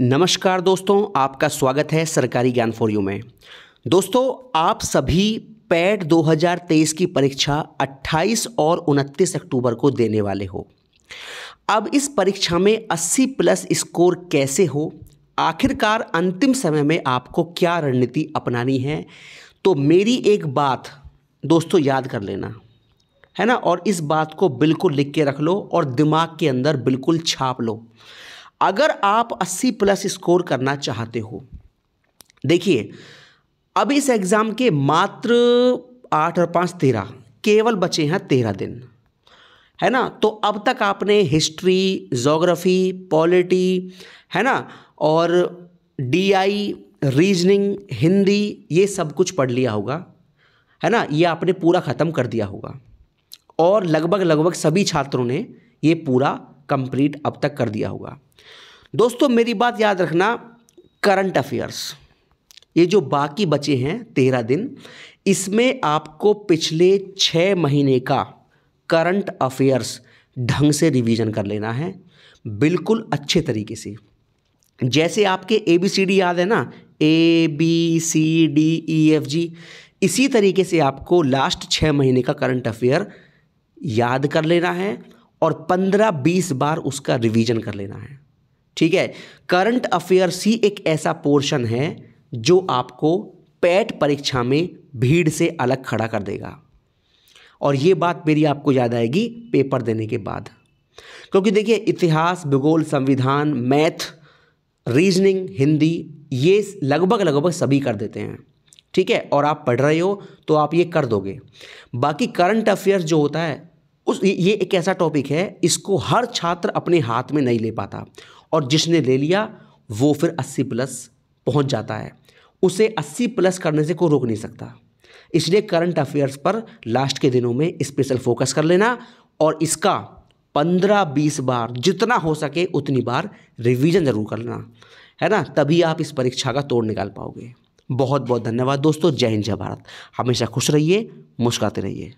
नमस्कार दोस्तों आपका स्वागत है सरकारी ज्ञान फॉर यू में दोस्तों आप सभी पैट 2023 की परीक्षा 28 और 29 अक्टूबर को देने वाले हो अब इस परीक्षा में 80 प्लस स्कोर कैसे हो आखिरकार अंतिम समय में आपको क्या रणनीति अपनानी है तो मेरी एक बात दोस्तों याद कर लेना है ना और इस बात को बिल्कुल लिख के रख लो और दिमाग के अंदर बिल्कुल छाप लो अगर आप 80 प्लस स्कोर करना चाहते हो देखिए अब इस एग्ज़ाम के मात्र आठ और पाँच तेरह केवल बचे हैं तेरह दिन है ना तो अब तक आपने हिस्ट्री जोग्राफ़ी पॉलिटी है ना और डीआई रीजनिंग हिंदी ये सब कुछ पढ़ लिया होगा है ना ये आपने पूरा ख़त्म कर दिया होगा और लगभग लगभग सभी छात्रों ने ये पूरा कंप्लीट अब तक कर दिया होगा दोस्तों मेरी बात याद रखना करंट अफेयर्स ये जो बाकी बचे हैं तेरह दिन इसमें आपको पिछले छः महीने का करंट अफेयर्स ढंग से रिवीजन कर लेना है बिल्कुल अच्छे तरीके से जैसे आपके ए बी सी डी याद है ना A B C D E F G इसी तरीके से आपको लास्ट छः महीने का करंट अफेयर याद कर लेना है और पंद्रह बीस बार उसका रिवीजन कर लेना है ठीक है करंट अफेयर्स ही एक ऐसा पोर्शन है जो आपको पैट e परीक्षा में भीड़ से अलग खड़ा कर देगा और ये बात मेरी आपको याद आएगी पेपर देने के बाद क्योंकि देखिए इतिहास भूगोल संविधान मैथ रीजनिंग हिंदी ये लगभग लगभग सभी कर देते हैं ठीक है और आप पढ़ रहे हो तो आप ये कर दोगे बाकी करंट अफेयर्स जो होता है उस ये एक ऐसा टॉपिक है इसको हर छात्र अपने हाथ में नहीं ले पाता और जिसने ले लिया वो फिर अस्सी प्लस पहुंच जाता है उसे अस्सी प्लस करने से कोई रोक नहीं सकता इसलिए करंट अफेयर्स पर लास्ट के दिनों में स्पेशल फोकस कर लेना और इसका पंद्रह बीस बार जितना हो सके उतनी बार रिवीजन ज़रूर कर लेना है ना तभी आप इस परीक्षा का तोड़ निकाल पाओगे बहुत बहुत धन्यवाद दोस्तों जय हिंद जय भारत हमेशा खुश रहिए मुस्कुराते रहिए